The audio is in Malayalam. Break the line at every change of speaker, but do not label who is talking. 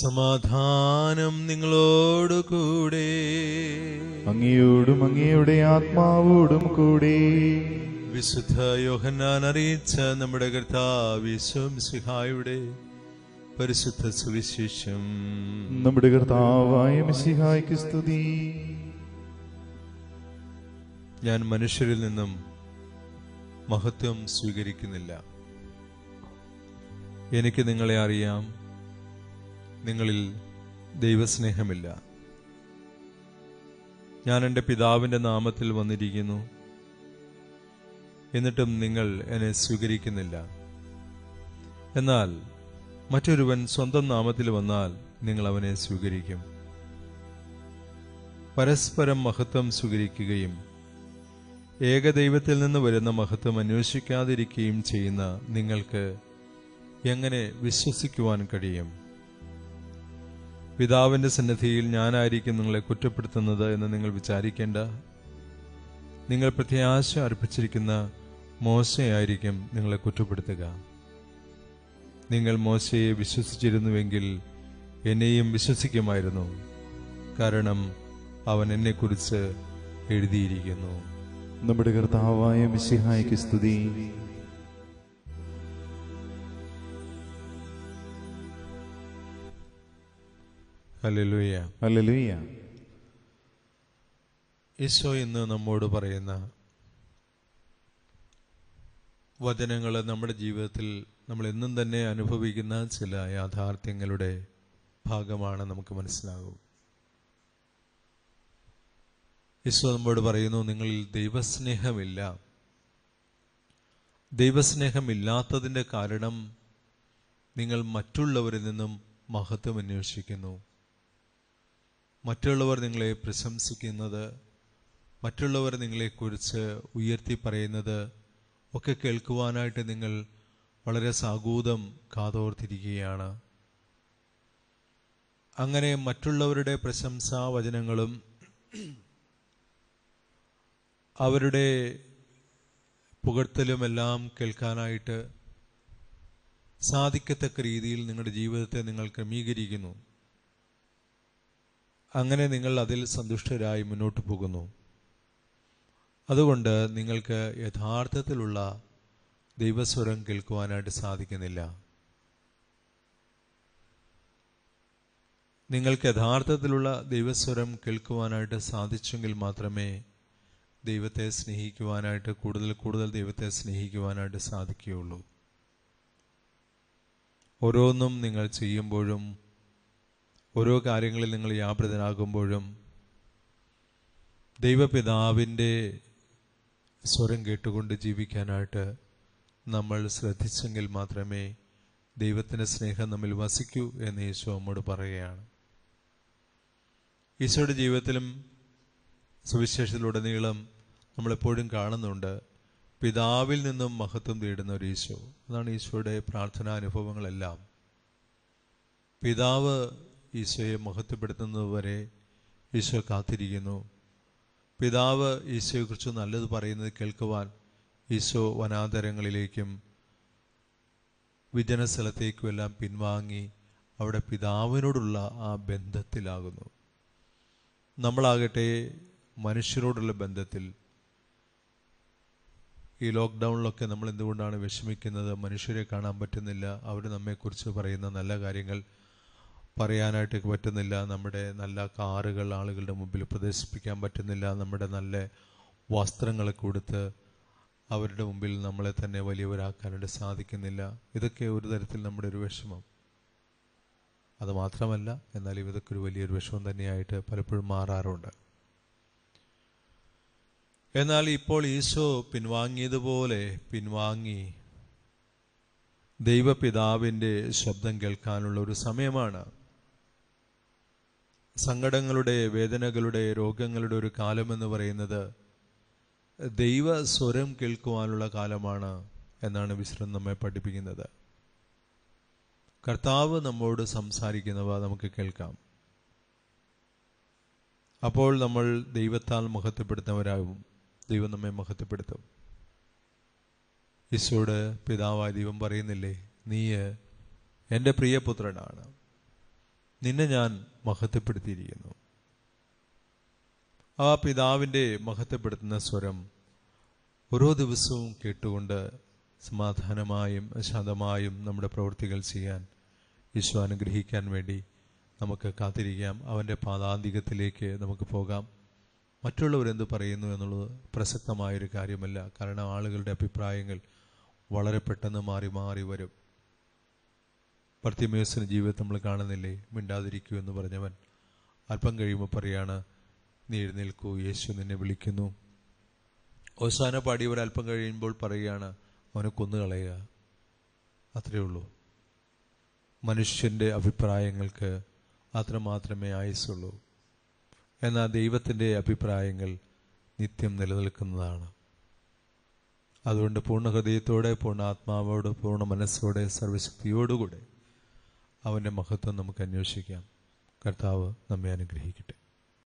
സമാധാനം നിങ്ങളോട് കൂടെ അങ്ങിയോടും അങ്ങിയുടെ ആത്മാവോടും കൂടെ വിശുദ്ധ യോഹന്നാൻ അറിയിച്ച നമ്മുടെ കർത്താവിശ്വം സിഹായുടെ പരിശുദ്ധ സുവിശേഷം നമ്മുടെ കർത്താവായ മിസിഹായ്ക്ക് സ്തുതി ഞാൻ മനുഷ്യരിൽ നിന്നും മഹത്വം സ്വീകരിക്കുന്നില്ല എനിക്ക് നിങ്ങളെ അറിയാം നിങ്ങളിൽ ദൈവസ്നേഹമില്ല ഞാൻ എൻ്റെ പിതാവിൻ്റെ നാമത്തിൽ വന്നിരിക്കുന്നു എന്നിട്ടും നിങ്ങൾ എന്നെ സ്വീകരിക്കുന്നില്ല എന്നാൽ മറ്റൊരുവൻ സ്വന്തം നാമത്തിൽ വന്നാൽ നിങ്ങൾ അവനെ സ്വീകരിക്കും പരസ്പരം മഹത്വം സ്വീകരിക്കുകയും ഏകദൈവത്തിൽ നിന്ന് വരുന്ന മഹത്വം അന്വേഷിക്കാതിരിക്കുകയും ചെയ്യുന്ന നിങ്ങൾക്ക് എങ്ങനെ വിശ്വസിക്കുവാൻ കഴിയും പിതാവിൻ്റെ സന്നിധിയിൽ ഞാനായിരിക്കും നിങ്ങളെ കുറ്റപ്പെടുത്തുന്നത് എന്ന് നിങ്ങൾ വിചാരിക്കേണ്ട നിങ്ങൾ പ്രത്യാശ അർപ്പിച്ചിരിക്കുന്ന മോശയായിരിക്കും നിങ്ങളെ കുറ്റപ്പെടുത്തുക നിങ്ങൾ മോശയെ വിശ്വസിച്ചിരുന്നുവെങ്കിൽ എന്നെയും വിശ്വസിക്കുമായിരുന്നു കാരണം അവൻ എന്നെക്കുറിച്ച് എഴുതിയിരിക്കുന്നു നമ്മുടെ കർത്താവായ മിസിഹായ്ക്ക് സ്തുതി ഈശോ ഇന്ന് നമ്മോട് പറയുന്ന വചനങ്ങൾ നമ്മുടെ ജീവിതത്തിൽ നമ്മൾ എന്നും തന്നെ അനുഭവിക്കുന്ന ചില യാഥാർത്ഥ്യങ്ങളുടെ ഭാഗമാണ് നമുക്ക് മനസ്സിലാകും ഈശോ നമ്മോട് പറയുന്നു നിങ്ങളിൽ ദൈവസ്നേഹമില്ല ദൈവസ്നേഹമില്ലാത്തതിൻ്റെ കാരണം നിങ്ങൾ മറ്റുള്ളവരിൽ നിന്നും മഹത്വം അന്വേഷിക്കുന്നു മറ്റുള്ളവർ നിങ്ങളെ പ്രശംസിക്കുന്നത് മറ്റുള്ളവർ നിങ്ങളെക്കുറിച്ച് ഉയർത്തി പറയുന്നത് ഒക്കെ കേൾക്കുവാനായിട്ട് നിങ്ങൾ വളരെ സാഗൂതം കാതോർത്തിരിക്കുകയാണ് അങ്ങനെ മറ്റുള്ളവരുടെ പ്രശംസാ വചനങ്ങളും അവരുടെ പുകഴ്ത്തലുമെല്ലാം കേൾക്കാനായിട്ട് സാധിക്കത്തക്ക രീതിയിൽ നിങ്ങളുടെ ജീവിതത്തെ നിങ്ങൾ ക്രമീകരിക്കുന്നു അങ്ങനെ നിങ്ങൾ അതിൽ സന്തുഷ്ടരായി മുന്നോട്ട് പോകുന്നു അതുകൊണ്ട് നിങ്ങൾക്ക് യഥാർത്ഥത്തിലുള്ള ദൈവസ്വരം കേൾക്കുവാനായിട്ട് സാധിക്കുന്നില്ല നിങ്ങൾക്ക് യഥാർത്ഥത്തിലുള്ള ദൈവസ്വരം കേൾക്കുവാനായിട്ട് സാധിച്ചെങ്കിൽ മാത്രമേ ദൈവത്തെ സ്നേഹിക്കുവാനായിട്ട് കൂടുതൽ കൂടുതൽ ദൈവത്തെ സ്നേഹിക്കുവാനായിട്ട് സാധിക്കുകയുള്ളൂ ഓരോന്നും നിങ്ങൾ ചെയ്യുമ്പോഴും ഓരോ കാര്യങ്ങളിൽ നിങ്ങൾ യാപ്രതനാകുമ്പോഴും ദൈവപിതാവിൻ്റെ സ്വരം കേട്ടുകൊണ്ട് ജീവിക്കാനായിട്ട് നമ്മൾ ശ്രദ്ധിച്ചെങ്കിൽ മാത്രമേ ദൈവത്തിൻ്റെ സ്നേഹം നമ്മിൽ വസിക്കൂ എന്ന് ഈശോ അമ്മോട് പറയുകയാണ് ഈശോയുടെ ജീവിതത്തിലും സുവിശേഷത്തിലുടനീളം നമ്മളെപ്പോഴും കാണുന്നുണ്ട് പിതാവിൽ നിന്നും മഹത്വം തേടുന്ന ഒരു ഈശോ അതാണ് ഈശോയുടെ പ്രാർത്ഥനാനുഭവങ്ങളെല്ലാം പിതാവ് ഈശോയെ മഹത്വപ്പെടുത്തുന്നതുവരെ ഈശോ കാത്തിരിക്കുന്നു പിതാവ് ഈശോയെക്കുറിച്ച് നല്ലത് പറയുന്നത് കേൾക്കുവാൻ ഈശോ വനാന്തരങ്ങളിലേക്കും എല്ലാം പിൻവാങ്ങി അവിടെ പിതാവിനോടുള്ള ആ ബന്ധത്തിലാകുന്നു നമ്മളാകട്ടെ മനുഷ്യരോടുള്ള ബന്ധത്തിൽ ഈ ലോക്ക്ഡൗണിലൊക്കെ നമ്മൾ എന്തുകൊണ്ടാണ് വിഷമിക്കുന്നത് മനുഷ്യരെ കാണാൻ പറ്റുന്നില്ല അവർ നമ്മെക്കുറിച്ച് പറയുന്ന നല്ല കാര്യങ്ങൾ പറയാനായിട്ട് പറ്റുന്നില്ല നമ്മുടെ നല്ല കാറുകൾ ആളുകളുടെ മുമ്പിൽ പ്രദർശിപ്പിക്കാൻ പറ്റുന്നില്ല നമ്മുടെ നല്ല വസ്ത്രങ്ങൾ കൊടുത്ത് അവരുടെ മുമ്പിൽ നമ്മളെ തന്നെ വലിയവരാക്കാനായിട്ട് സാധിക്കുന്നില്ല ഇതൊക്കെ ഒരു തരത്തിൽ നമ്മുടെ ഒരു വിഷമം അതുമാത്രമല്ല എന്നാൽ ഇതൊക്കെ ഒരു വലിയൊരു വിഷമം തന്നെയായിട്ട് പലപ്പോഴും മാറാറുണ്ട് എന്നാൽ ഇപ്പോൾ ഈശോ പിൻവാങ്ങിയതുപോലെ പിൻവാങ്ങി ദൈവപിതാവിൻ്റെ ശബ്ദം കേൾക്കാനുള്ള ഒരു സമയമാണ് സങ്കടങ്ങളുടെ വേദനകളുടെ രോഗങ്ങളുടെ ഒരു കാലമെന്ന് പറയുന്നത് ദൈവ സ്വരം കേൾക്കുവാനുള്ള കാലമാണ് എന്നാണ് വിശ്രം നമ്മെ പഠിപ്പിക്കുന്നത് കർത്താവ് നമ്മോട് സംസാരിക്കുന്നവ നമുക്ക് കേൾക്കാം അപ്പോൾ നമ്മൾ ദൈവത്താൽ മഹത്വപ്പെടുത്തുന്നവരാകും ദൈവം നമ്മെ മഹത്വപ്പെടുത്തും ഈശോട് പിതാവായ ദൈവം പറയുന്നില്ലേ നീ എൻ്റെ പ്രിയപുത്രനാണ് നിന്നെ ഞാൻ മഹത്വപ്പെടുത്തിയിരിക്കുന്നു ആ പിതാവിൻ്റെ മഹത്വപ്പെടുത്തുന്ന സ്വരം ഓരോ ദിവസവും കേട്ടുകൊണ്ട് സമാധാനമായും ശാന്തമായും നമ്മുടെ പ്രവൃത്തികൾ ചെയ്യാൻ ഈശോ അനുഗ്രഹിക്കാൻ വേണ്ടി നമുക്ക് കാത്തിരിക്കാം അവൻ്റെ പാതാന്തികത്തിലേക്ക് നമുക്ക് പോകാം മറ്റുള്ളവരെന്ത് പറയുന്നു എന്നുള്ളത് പ്രസക്തമായൊരു കാര്യമല്ല കാരണം ആളുകളുടെ അഭിപ്രായങ്ങൾ വളരെ പെട്ടെന്ന് മാറി മാറി വരും പർത്തിമേസിന് ജീവിതം നമ്മൾ കാണുന്നില്ലേ മിണ്ടാതിരിക്കൂ എന്ന് പറഞ്ഞവൻ അല്പം കഴിയുമ്പോൾ പറയാണ് നീ എഴുന്നേൽക്കൂ യേശു നിന്നെ വിളിക്കുന്നു ഓസാന പാടിയവർ അല്പം കഴിയുമ്പോൾ പറയുകയാണ് അവനെ കൊന്നുകളയുക അത്രയേ ഉള്ളൂ മനുഷ്യൻ്റെ അഭിപ്രായങ്ങൾക്ക് അത്രമാത്രമേ ആയുസുള്ളൂ എന്നാൽ ദൈവത്തിൻ്റെ അഭിപ്രായങ്ങൾ നിത്യം നിലനിൽക്കുന്നതാണ് അതുകൊണ്ട് പൂർണ്ണ ഹൃദയത്തോടെ പൂർണ്ണ ആത്മാവോട് പൂർണ്ണ മനസ്സോടെ സർവശക്തിയോടുകൂടെ അവൻ്റെ മഹത്വം നമുക്ക് അന്വേഷിക്കാം കർത്താവ് നമ്മെ അനുഗ്രഹിക്കട്ടെ